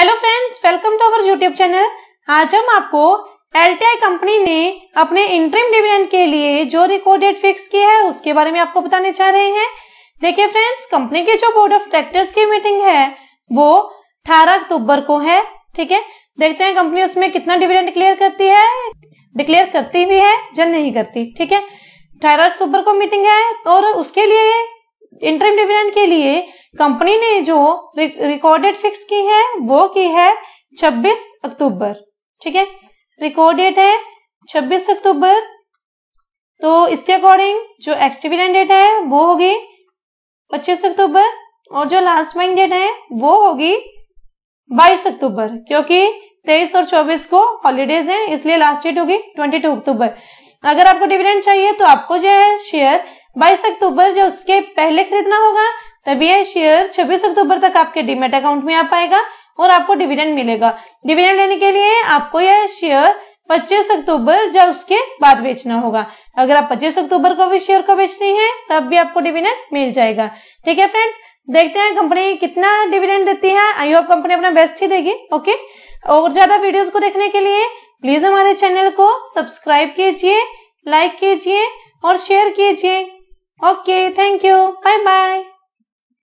hello friends welcome to our YouTube channel आज हम आपको एल कंपनी ने अपने इंटरिम डिविडेंड के लिए जो रिकॉर्डेड फिक्स किया है उसके बारे में आपको बताने चाह रहे हैं देखिए फ्रेंड्स कंपनी के जो बोर्ड ऑफ डायरेक्टर्स की मीटिंग है वो 18 अक्टूबर को है ठीक है देखते हैं कंपनी उसमें कितना डिविडेंड डिक्लेयर करती है डिक्लेयर करती भी है या नहीं करती ठीक है अठारह अक्टूबर को मीटिंग है और उसके लिए इंटरिम डिविडेंड के लिए कंपनी ने जो रिकॉर्डेड फिक्स की है वो की है 26 अक्टूबर ठीक है रिकॉर्डेड है 26 अक्टूबर तो इसके अकॉर्डिंग जो एक्सटिविडेंट डेट है वो होगी 25 अक्टूबर और जो लास्ट बैंक डेट है वो होगी 22 अक्टूबर क्योंकि 23 और 24 को हॉलीडेज हैं इसलिए लास्ट डेट होगी 22 अक्टूबर अगर आपको डिविडेंड चाहिए तो आपको जो है शेयर 22 अक्टूबर जो उसके पहले खरीदना होगा तभी यह शेयर 26 अक्टूबर तक आपके डीमेट अकाउंट में आ पाएगा और आपको डिविडेंड मिलेगा डिविडेंड लेने के लिए आपको यह शेयर 25 अक्टूबर या उसके बाद बेचना होगा अगर आप 25 अक्टूबर को भी शेयर को बेचते हैं तब भी आपको डिविडेंड मिल जाएगा ठीक है फ्रेंड्स देखते हैं कंपनी कितना डिविडेंड देती है आई होप कंपनी अपना बेस्ट ही देगी ओके और ज्यादा वीडियोस को देखने के लिए प्लीज हमारे चैनल को सब्सक्राइब कीजिए लाइक कीजिए और शेयर कीजिए okay thank you bye bye